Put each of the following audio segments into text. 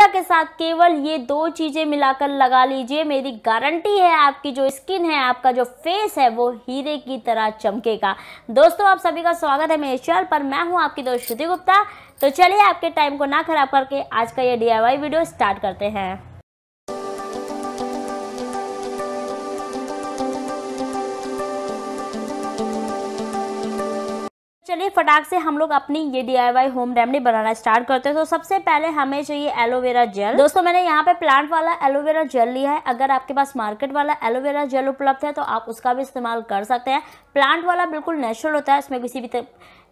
aloe vera के साथ केवल ये दो चीज़ें मिलाकर लगा लीजिए मेरी गारंटी है आपकी जो स्किन है आपका जो फेस है वो हीरे की तरह चमकेगा दोस्तों आप सभी का स्वागत है मेरे चैनल पर मैं हूँ आपकी दोस्त श्रुति गुप्ता तो चलिए आपके टाइम को ना खराब करके आज का ये डी वीडियो स्टार्ट करते हैं चलिए फटाक से हम लोग अपनी ये डीआईवाई होम रेमेडी बनाना स्टार्ट करते हैं तो सबसे पहले हमें चाहिए एलोवेरा जेल दोस्तों मैंने यहाँ पे प्लांट वाला एलोवेरा जेल लिया है अगर आपके पास मार्केट वाला एलोवेरा जेल उपलब्ध है तो आप उसका भी इस्तेमाल कर सकते हैं प्लांट वाला बिल्कुल नेचुरल होता है इसमें किसी भी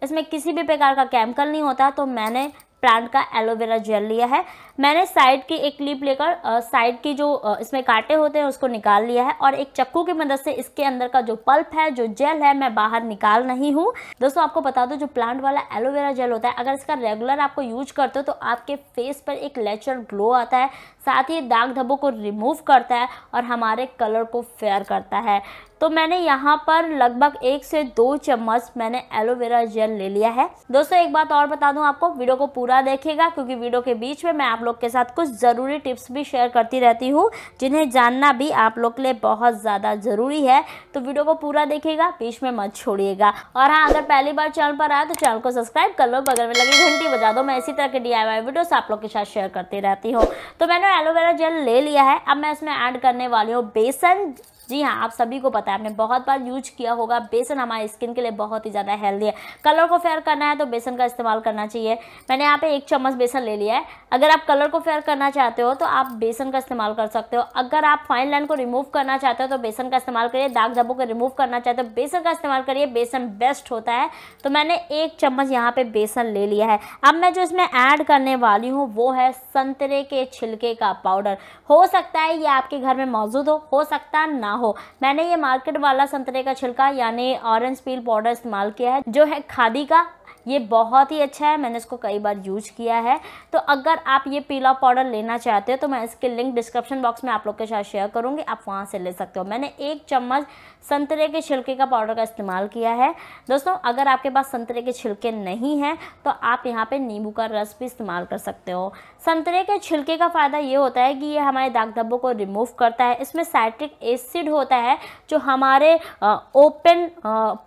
इसमें किसी भी प्रकार का केमिकल नहीं होता तो मैंने प्लांट का एलोवेरा जेल लिया है मैंने साइड की एक क्लिप लेकर साइड की जो इसमें कांटे होते हैं उसको निकाल लिया है और एक चक्कू की मदद से इसके अंदर का जो पल्प है जो जेल है मैं बाहर निकाल नहीं हूँ दोस्तों आपको बता दो जो प्लांट वाला एलोवेरा जेल होता है अगर इसका रेगुलर आपको यूज करते हो तो आपके फेस पर एक लेचर ग्लो आता है साथ ही दाग धब्बों को रिमूव करता है और हमारे कलर को फेयर करता है तो मैंने यहाँ पर लगभग एक से दो चम्मच मैंने एलोवेरा जेल ले लिया है दोस्तों एक बात और बता दूँ आपको वीडियो को पूरा देखेगा क्योंकि वीडियो के बीच में मैं आप लोग के साथ कुछ ज़रूरी टिप्स भी शेयर करती रहती हूँ जिन्हें जानना भी आप लोग के लिए बहुत ज़्यादा ज़रूरी है तो वीडियो को पूरा देखेगा बीच में मत छोड़िएगा और हाँ अगर पहली बार चैनल पर आए तो चैनल को सब्सक्राइब कर लो बगल में लगी घंटी बजा दो मैं इसी तरह के डी वीडियोस आप लोग के साथ शेयर करती रहती हूँ तो मैंने एलोवेरा जेल ले लिया है अब मैं इसमें ऐड करने वाली हूँ बेसन जी हाँ आप सभी को पता है आपने बहुत बार यूज किया होगा बेसन हमारी स्किन के लिए बहुत ही ज़्यादा हेल्दी है कलर को फेयर करना है तो बेसन का इस्तेमाल करना चाहिए मैंने यहाँ पे एक चम्मच बेसन ले लिया है अगर आप कलर को फेयर करना चाहते हो तो आप बेसन का इस्तेमाल कर सकते हो अगर आप फाइन लाइन को रिमूव करना चाहते हो तो बेसन का इस्तेमाल करिए दाग धब्बों को रिमूव करना चाहते हो बेसन का इस्तेमाल करिए बेसन बेस्ट होता है तो मैंने एक चम्मच यहाँ पर बेसन ले लिया है अब मैं जो इसमें ऐड करने वाली हूँ वो है संतरे के छिलके का पाउडर हो सकता है ये आपके घर में मौजूद हो हो सकता ना हो मैंने ये मार्केट वाला संतरे का छिलका यानी ऑरेंज पील पाउडर इस्तेमाल किया है जो है खादी का ये बहुत ही अच्छा है मैंने इसको कई बार यूज किया है तो अगर आप ये पीला पाउडर लेना चाहते हो तो मैं इसके लिंक डिस्क्रिप्शन बॉक्स में आप लोग के साथ शेयर करूँगी आप वहाँ से ले सकते हो मैंने एक चम्मच संतरे के छिलके का पाउडर का इस्तेमाल किया है दोस्तों अगर आपके पास संतरे के छिलके नहीं हैं तो आप यहाँ पर नींबू का रस भी इस्तेमाल कर सकते हो संतरे के छिलके का फ़ायदा ये होता है कि ये हमारे दाग धब्बों को रिमूव करता है इसमें साइट्रिक एसिड होता है जो हमारे ओपन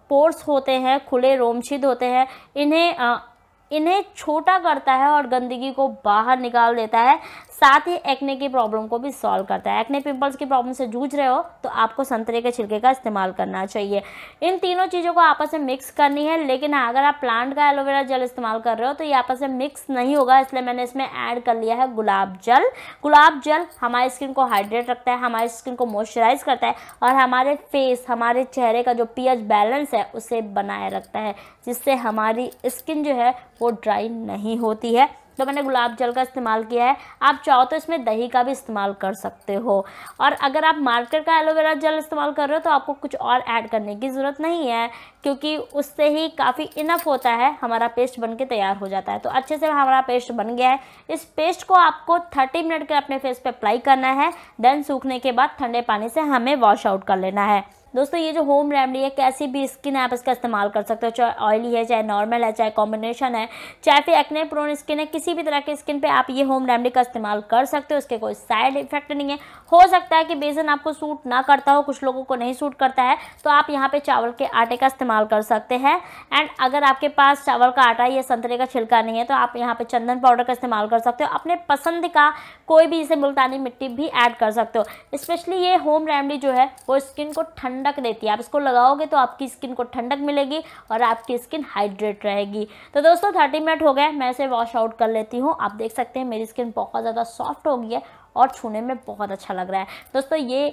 पोर्स होते हैं खुले रोमछिद होते हैं इन 呢啊。इन्हें छोटा करता है और गंदगी को बाहर निकाल देता है साथ ही एक्ने की प्रॉब्लम को भी सॉल्व करता है एक्ने पिंपल्स की प्रॉब्लम से जूझ रहे हो तो आपको संतरे के छिलके का इस्तेमाल करना चाहिए इन तीनों चीज़ों को आपस में मिक्स करनी है लेकिन हाँ, अगर आप प्लांट का एलोवेरा जल इस्तेमाल कर रहे हो तो ये आपस में मिक्स नहीं होगा इसलिए मैंने इसमें ऐड कर लिया है गुलाब जल गुलाब जल हमारी स्किन को हाइड्रेट रखता है हमारी स्किन को मॉइस्चराइज करता है और हमारे फेस हमारे चेहरे का जो पीएच बैलेंस है उसे बनाए रखता है जिससे हमारी स्किन जो है वो ड्राई नहीं होती है तो मैंने गुलाब जल का इस्तेमाल किया है आप चाहो तो इसमें दही का भी इस्तेमाल कर सकते हो और अगर आप मार्केट का एलोवेरा जल इस्तेमाल कर रहे हो तो आपको कुछ और ऐड करने की ज़रूरत नहीं है क्योंकि उससे ही काफ़ी इनफ होता है हमारा पेस्ट बन के तैयार हो जाता है तो अच्छे से हमारा पेस्ट बन गया है इस पेस्ट को आपको थर्टी मिनट के अपने फेस पर अप्लाई करना है देन सूखने के बाद ठंडे पानी से हमें वॉश आउट कर लेना है दोस्तों ये जो होम रेमडी है कैसी भी स्किन है आप इसका इस्तेमाल कर सकते हो चाहे ऑयली है चाहे नॉर्मल है चाहे कॉम्बिनेशन है चाहे फिर एक्ने प्रोन स्किन है किसी भी तरह की स्किन पर आप ये होम रेमडी का इस्तेमाल कर सकते हो इसके कोई साइड इफेक्ट नहीं है हो सकता है कि बेसन आपको सूट ना करता हो कुछ लोगों को नहीं सूट करता है तो आप यहाँ पर चावल के आटे का इस्तेमाल कर सकते हैं एंड अगर आपके पास चावल का आटा या संतरे का छिलका नहीं है तो आप यहाँ पर चंदन पाउडर का इस्तेमाल कर सकते हो अपने पसंद का कोई भी इसे मुल्तानी मिट्टी भी ऐड कर सकते हो स्पेशली ये होम रेमडी जो है वो स्किन को ठंड ठंडक देती है आप इसको लगाओगे तो आपकी स्किन को ठंडक मिलेगी और आपकी स्किन हाइड्रेट रहेगी तो दोस्तों थर्टी मिनट हो गए मैं इसे वॉश आउट कर लेती हूँ आप देख सकते हैं मेरी स्किन बहुत ज़्यादा सॉफ्ट हो गई है और छूने में बहुत अच्छा लग रहा है दोस्तों ये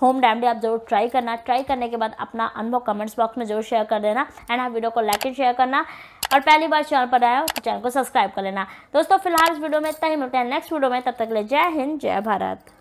होम रेमडी आप जरूर ट्राई करना ट्राई करने के बाद अपना अनुभव कमेंट्स बॉक्स में जरूर शेयर कर देना एंड आप वीडियो को लाइक एंड शेयर करना और पहली बार चैनल पर आया हो तो चैनल को सब्सक्राइब कर लेना दोस्तों फिलहाल इस वीडियो में इतना ही मिलते हैं नेक्स्ट वीडियो में तब तक ले जय हिंद जय भारत